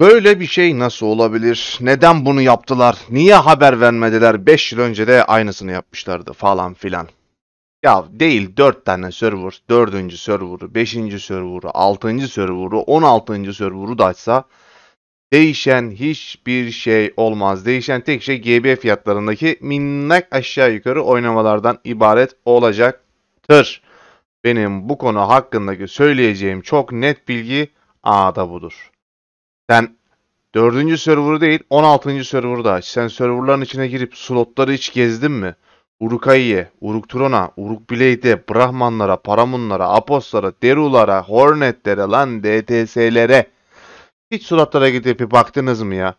Böyle bir şey nasıl olabilir? Neden bunu yaptılar? Niye haber vermediler? 5 yıl önce de aynısını yapmışlardı falan filan. Ya değil 4 tane server, 4. server'ı, 5. server'ı, 6. server'ı, 16. server'ı da açsa değişen hiçbir şey olmaz. Değişen tek şey GB fiyatlarındaki minnak aşağı yukarı oynamalardan ibaret olacaktır. Benim bu konu hakkındaki söyleyeceğim çok net bilgi A'da budur. Sen 4. server'ı değil 16. server'da aç. Sen server'ların içine girip slotları hiç gezdin mi? Urukai'ye, Urukturon'a, Urukbileyd'e, Brahmanlara, Paramunlara, Apostlara, Derulara, Hornetlere, lan DTS'lere. Hiç slotlara gidip bir baktınız mı ya?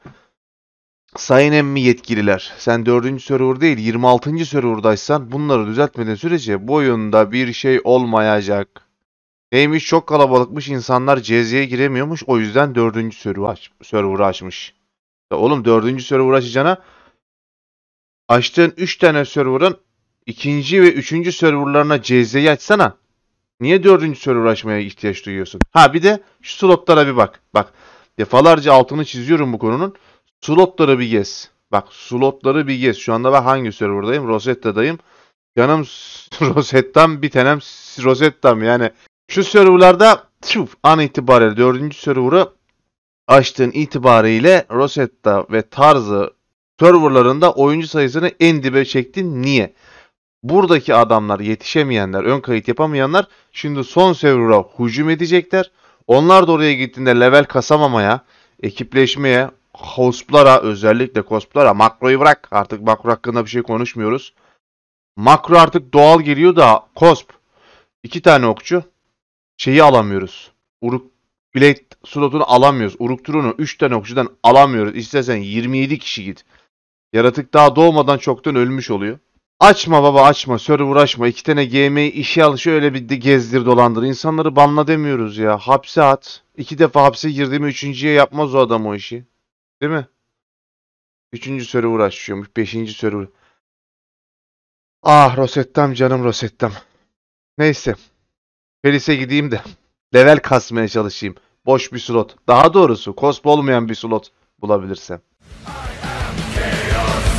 Sayın emmi yetkililer, sen 4. server değil 26. serverdaysan bunları düzeltmediğin sürece bu oyunda bir şey olmayacak. Heymiş çok kalabalıkmış insanlar ceziye giremiyormuş o yüzden dördüncü server açmış. Ya oğlum dördüncü server açacağına açtığın üç tane server'ın ikinci ve üçüncü serverlarına ceziyeyi açsana. Niye dördüncü server açmaya ihtiyaç duyuyorsun? Ha bir de şu slotlara bir bak. Bak defalarca altını çiziyorum bu konunun. Slotları bir gez. Bak slotları bir gez. Şu anda ben hangi serverdayım? Rosetta'dayım. Yanım Rosetta'm bir tanem Rosetta'm yani şu serverlarda tüf, an itibariyle dördüncü server'ı açtığın itibariyle Rosetta ve tarzı serverlarında oyuncu sayısını en dibe çektin. Niye? Buradaki adamlar yetişemeyenler, ön kayıt yapamayanlar şimdi son server'a hücum edecekler. Onlar da oraya gittiğinde level kasamamaya, ekipleşmeye, hostlara özellikle hostlara makroyu bırak. Artık makro hakkında bir şey konuşmuyoruz. Makro artık doğal geliyor da kosp. iki tane okçu şeyi alamıyoruz. Uruk Blade slotunu alamıyoruz. Uruk Turun'u 3 tane okçudan alamıyoruz. İstersen 27 kişi git. Yaratık daha doğmadan çoktan ölmüş oluyor. Açma baba açma. Server açma. İki tane GM'yi işe al şöyle bir de gezdir dolandır. İnsanları banla demiyoruz ya. Hapse at. İki defa hapse girdiğimi üçüncüye yapmaz o adam o işi. Değil mi? Üçüncü server açıyormuş. Beşinci server. Ah Rosettam canım Rosettam. Neyse. Paris'e gideyim de level kasmaya çalışayım. Boş bir slot. Daha doğrusu kosp olmayan bir slot bulabilirsem. I am chaos.